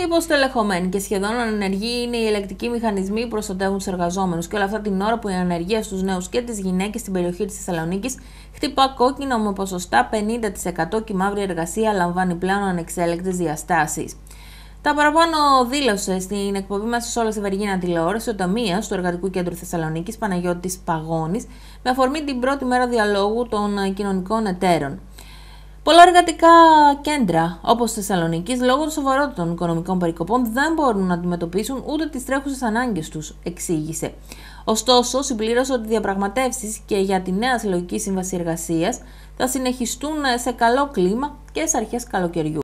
και υποστελεχωμένοι και σχεδόν ανενεργοί είναι οι ελεκτικοί μηχανισμοί που προστατεύουν τους εργαζόμενους. Και όλα αυτά την ώρα που η ανεργία στους νέους και τις γυναίκες στην περιοχή της Θεσσαλονίκης χτυπά κόκκινο με ποσοστά 50% και η μαύρη εργασία λαμβάνει πλέον ανεξέλεκτες διαστάσεις. Τα παραπάνω δήλωσε στην εκπομπή μας σε όλα στη Βεργίνα τηλεόραση ο ταμεία του Εργατικού Κέντρου Θεσσαλονίκης Παναγιώτης Παγώνης με αφορμή την πρώτη μέρα διαλόγου των κοινωνικών εταίρων. Πολλά εργατικά κέντρα, όπως τη Θεσσαλονίκης, λόγω των σοβαρότητων οικονομικών περικοπών δεν μπορούν να αντιμετωπίσουν ούτε τις τρέχουσες ανάγκες τους, εξήγησε. Ωστόσο, συμπλήρωσε ότι οι διαπραγματεύσεις και για τη νέα συλλογική σύμβαση εργασίας θα συνεχιστούν σε καλό κλίμα και σε αρχές καλοκαιριού.